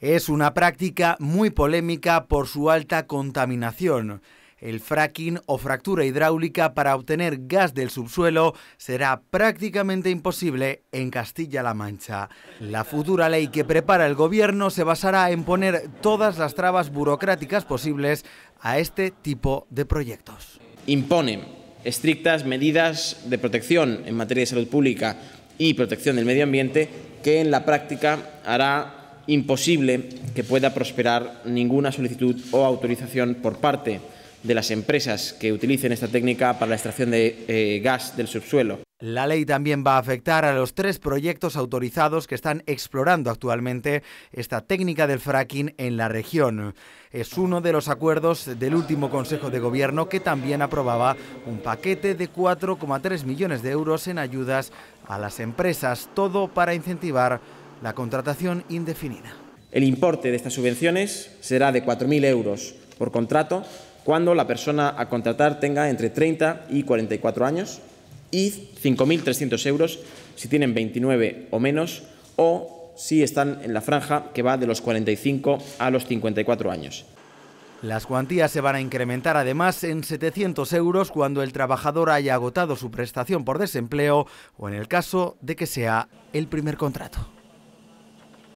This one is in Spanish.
Es una práctica muy polémica por su alta contaminación. El fracking o fractura hidráulica para obtener gas del subsuelo será prácticamente imposible en Castilla-La Mancha. La futura ley que prepara el gobierno se basará en poner todas las trabas burocráticas posibles a este tipo de proyectos. Imponen estrictas medidas de protección en materia de salud pública y protección del medio ambiente que en la práctica hará imposible que pueda prosperar ninguna solicitud o autorización por parte de las empresas que utilicen esta técnica para la extracción de eh, gas del subsuelo. La ley también va a afectar a los tres proyectos autorizados que están explorando actualmente esta técnica del fracking en la región. Es uno de los acuerdos del último Consejo de Gobierno que también aprobaba un paquete de 4,3 millones de euros en ayudas a las empresas, todo para incentivar la contratación indefinida. El importe de estas subvenciones será de 4.000 euros por contrato cuando la persona a contratar tenga entre 30 y 44 años y 5.300 euros si tienen 29 o menos o si están en la franja que va de los 45 a los 54 años. Las cuantías se van a incrementar además en 700 euros cuando el trabajador haya agotado su prestación por desempleo o en el caso de que sea el primer contrato.